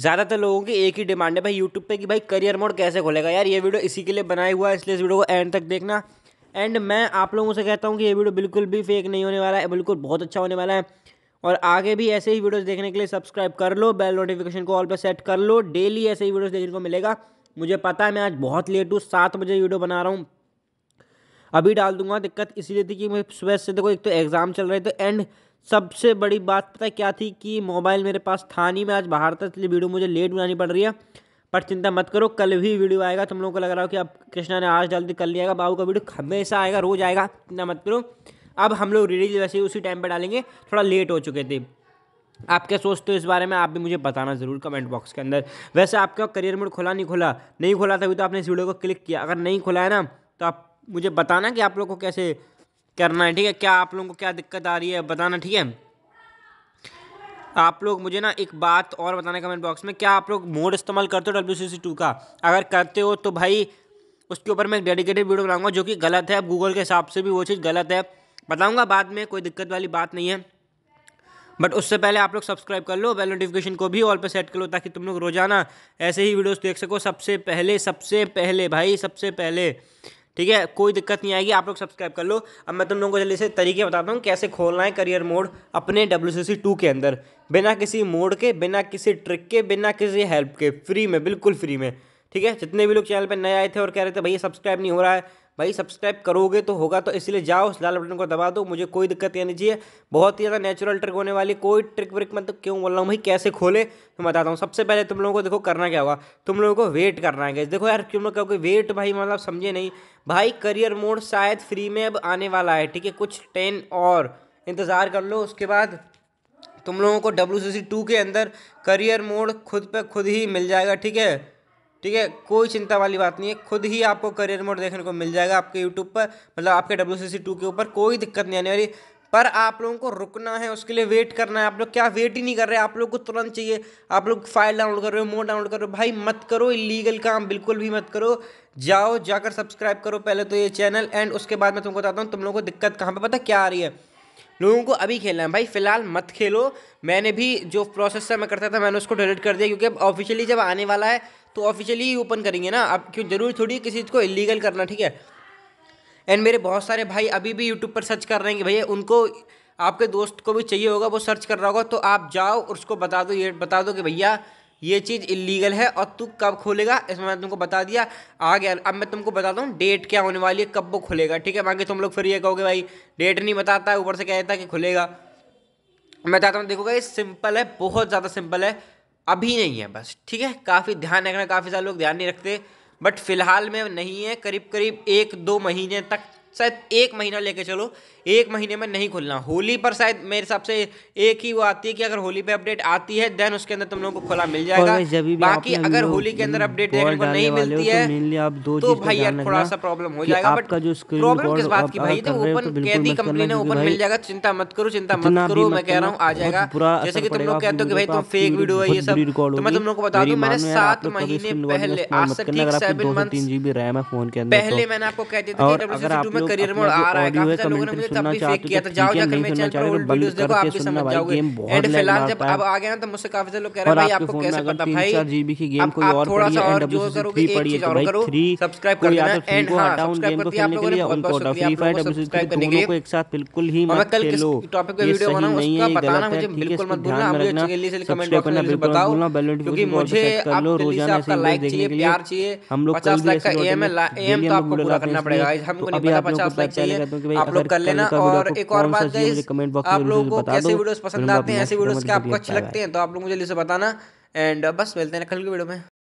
ज़्यादातर लोगों की एक ही डिमांड है भाई यूट्यूब पे कि भाई करियर मोड कैसे खोलेगा यार ये वीडियो इसी के लिए बनाया हुआ है इसलिए इस वीडियो को एंड तक देखना एंड मैं आप लोगों से कहता हूँ कि ये वीडियो बिल्कुल भी फेक नहीं होने वाला है बिल्कुल बहुत अच्छा होने वाला है और आगे भी ऐसे ही वीडियोज़ देखने के लिए सब्सक्राइब कर लो बेल नोटिफिकेशन को ऑल पर सेट कर लो डेली ऐसे ही वीडियोज़ देखने को मिलेगा मुझे पता है मैं आज बहुत लेट हूँ सात बजे वीडियो बना रहा हूँ अभी डाल दूंगा दिक्कत इसीलिए थी कि सुबह से देखो एक तो एग्ज़ाम चल रहे थे एंड सबसे बड़ी बात पता क्या थी कि मोबाइल मेरे पास था नहीं मैं आज बाहर था इसलिए वीडियो मुझे लेट बनानी पड़ रही है पर चिंता मत करो कल भी वीडियो आएगा तुम लोगों को लग रहा हो कि अब कृष्णा ने आज डाल दी कल लिया बाबू का वीडियो हमेशा आएगा रोज़ आएगा चिंता मत करो अब हम लोग रिलीज वैसे ही उसी टाइम पर डालेंगे थोड़ा लेट हो चुके थे आप क्या सोचते हो इस बारे में आप भी मुझे बताना ज़रूर कमेंट बॉक्स के अंदर वैसे आपका करियर मोड खुला नहीं खुला नहीं खुला तभी तो आपने इस वीडियो को क्लिक किया अगर नहीं खुला है ना तो आप मुझे बताना कि आप लोग को कैसे करना है ठीक है क्या आप लोगों को क्या दिक्कत आ रही है बताना ठीक है आप लोग मुझे ना एक बात और बताना कमेंट बॉक्स में क्या आप लोग मोड इस्तेमाल करते हो डब्ल्यू सी सी टू का अगर करते हो तो भाई उसके ऊपर मैं एक डेडिकेटेड वीडियो बनाऊंगा जो कि गलत है गूगल के हिसाब से भी वो चीज़ गलत है बताऊंगा बाद में कोई दिक्कत वाली बात नहीं है बट उससे पहले आप लोग सब्सक्राइब कर लो बेल नोटिफिकेशन को भी ऑल पर सेट कर लो ताकि तुम लोग रोजाना ऐसे ही वीडियोज़ देख सको सबसे पहले सबसे पहले भाई सबसे पहले ठीक है कोई दिक्कत नहीं आएगी आप लोग सब्सक्राइब कर लो अब मैं तुम लोगों को जल्दी से तरीके बताता हूँ कैसे खोलना है करियर मोड अपने डब्ल्यू सी टू के अंदर बिना किसी मोड के बिना किसी ट्रिक के बिना किसी हेल्प के फ्री में बिल्कुल फ्री में ठीक है जितने भी लोग चैनल पर नए आए थे और कह रहे थे भैया सब्सक्राइब नहीं हो रहा है भाई सब्सक्राइब करोगे तो होगा तो इसलिए जाओ उस लाल बटन को दबा दो मुझे कोई दिक्कत नहीं चाहिए बहुत ही ज़्यादा नेचुरल ट्रिक होने वाली कोई ट्रिक व्रिक मतलब क्यों बोल रहा हूँ भाई कैसे खोले मैं बताता हूँ सबसे पहले तुम लोगों को देखो करना क्या होगा तुम लोगों को वेट करना है देखो यार क्यों लोग क्योंकि वेट भाई मतलब समझे नहीं भाई करियर मोड शायद फ्री में अब आने वाला है ठीक है कुछ टेन और इंतज़ार कर लो उसके बाद तुम लोगों को डब्ल्यू सी सी टू के अंदर करियर मोड खुद पे खुद ही मिल जाएगा ठीक है ठीक है कोई चिंता वाली बात नहीं है खुद ही आपको करियर मोड देखने को मिल जाएगा आपके यूट्यूब पर मतलब आपके डब्ल्यू सी सी टू के ऊपर कोई दिक्कत नहीं आने वाली पर आप लोगों को रुकना है उसके लिए वेट करना है आप लोग क्या वेट ही नहीं कर रहे आप लोग को तुरंत चाहिए आप लोग फाइल डाउनलोड कर रहे हो मोड डाउनलोड कर रहे हो भाई मत करो इलीगल काम बिल्कुल भी मत करो जाओ जाकर सब्सक्राइब करो पहले तो ये चैनल एंड उसके बाद मैं तुमको बताता हूँ तुम लोगों को दिक्कत कहाँ पर पता क्या आ रही है लोगों को अभी खेलना है भाई फिलहाल मत खेलो मैंने भी जो प्रोसेस था मैं करता था मैंने उसको डिलीट कर दिया क्योंकि अब ऑफिशियली जब आने वाला है तो ऑफिशियली ओपन करेंगे ना आप क्यों जरूर थोड़ी किसी चीज़ को इलीगल करना ठीक है एंड मेरे बहुत सारे भाई अभी भी यूट्यूब पर सर्च कर रहे हैं कि भैया उनको आपके दोस्त को भी चाहिए होगा वो सर्च कर रहा होगा तो आप जाओ उसको बता दो ये बता दो कि भैया ये चीज़ इलीगल है और तू कब खोलेगा इसमें मैंने तुमको बता दिया आ गया अब मैं तुमको बताता हूँ डेट क्या होने वाली है कब वो खुलेगा ठीक है बाकी तुम लोग फिर ये कहोगे भाई डेट नहीं बताता है ऊपर से कहता है कि खुलेगा मैं चाहता हूँ देखोगे ये सिंपल है बहुत ज़्यादा सिंपल है अभी नहीं है बस ठीक है काफ़ी ध्यान रखना काफ़ी सारे लोग ध्यान नहीं रखते बट फिलहाल में नहीं है करीब करीब एक दो महीने तक शायद एक महीना लेके चलो एक महीने में नहीं खुलना होली पर शायद मेरे हिसाब से एक ही वो आती है कि अगर होली पे अपडेट आती है देन उसके अंदर तुम लोगों को खुला मिल जाएगा बाकी अगर होली के अंदर हम्म, अपडेट देखने को नहीं मिलती तो है तो भाई यार थोड़ा सा प्रॉब्लम हो जाएगा बट जो प्रॉब्लम किस बात की भाई ओपन तो तो कैदी कंपनी ने ओपन मिल जाएगा चिंता मत करो चिंता मत करो मैं कह रहा हूँ आ जाएगा जैसे कि तुम लोग कहते हो कि भाई तुम फेक वीडियो है ये सब तो मैं तुम लोग को बता दू मैंने सात महीने पहले आज से ठीक सेवन मंथ जीबी रैम है फोन के अंदर पहले मैंने आपको कह दिया था करियर मोड आ रहा है काफी सारे लोगों ने मुझे तब भी फेक किया था जाओ जाकर मेरे चैनल पर वीडियोस देखो आप भी समझ जाओगे एंड फिलहाल जब अब आ गए ना तो मुझसे काफी सारे लोग कह रहे हैं भाई आपको कैसे पता भाई 4 जीबी की गेम कोई और थोड़ा सा और जो करोगे एक चीज तो और करो सब्सक्राइब कर देना एंड हां सब्सक्राइब करके आप लोगों ने बहुत बहुत शुक्रिया फ्री फायर डब्ल्यू सब्सक्राइब करने के को एक साथ बिल्कुल ही मत खेलो टॉपिक पे वीडियो बनाऊं उसका बताना मुझे बिल्कुल मत भूलना मुझे जल्दी से कमेंट बॉक्स में बताओ क्योंकि मुझे आप जल्दी से आपका लाइक चाहिए प्यार चाहिए हम लोग 50 लाख का एम है एम तो आपको पूरा करना पड़ेगा गाइस हमको नहीं पता आप लोग कर लेना और एक और बात आप पसंद आते हैं ऐसे आपको अच्छे लगते हैं तो आप लोग मुझे जल्दी से बताना एंड बस मिलते हैं कल के वीडियो में